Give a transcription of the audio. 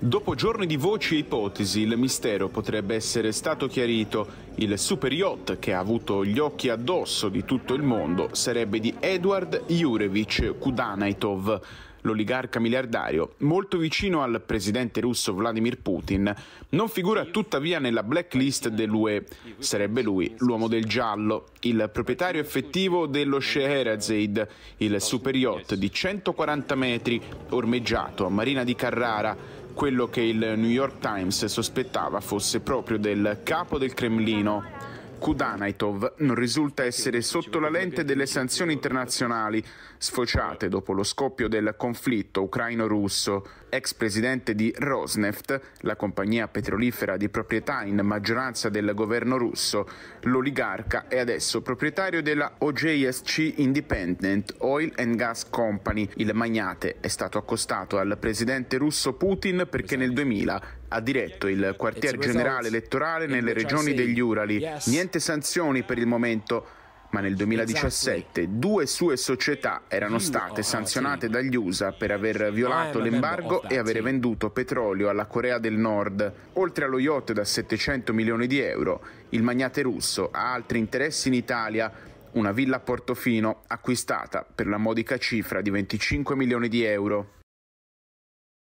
Dopo giorni di voci e ipotesi, il mistero potrebbe essere stato chiarito. Il super yacht che ha avuto gli occhi addosso di tutto il mondo sarebbe di Edward Jurevich Kudanaitov, l'oligarca miliardario, molto vicino al presidente russo Vladimir Putin, non figura tuttavia nella blacklist dell'UE. Sarebbe lui l'uomo del giallo, il proprietario effettivo dello Scheherazade, il super yacht di 140 metri, ormeggiato a Marina di Carrara quello che il New York Times sospettava fosse proprio del capo del Cremlino. Kudanaitov non risulta essere sotto la lente delle sanzioni internazionali sfociate dopo lo scoppio del conflitto ucraino-russo. Ex presidente di Rosneft, la compagnia petrolifera di proprietà in maggioranza del governo russo, l'oligarca è adesso proprietario della OJSC Independent Oil and Gas Company. Il magnate è stato accostato al presidente russo Putin perché nel 2000 ha diretto il quartier generale elettorale nelle regioni degli Urali. Niente sanzioni per il momento. Ma nel 2017 due sue società erano state sanzionate dagli USA per aver violato l'embargo e avere venduto petrolio alla Corea del Nord. Oltre allo yacht da 700 milioni di euro, il magnate russo ha altri interessi in Italia, una villa a Portofino acquistata per la modica cifra di 25 milioni di euro.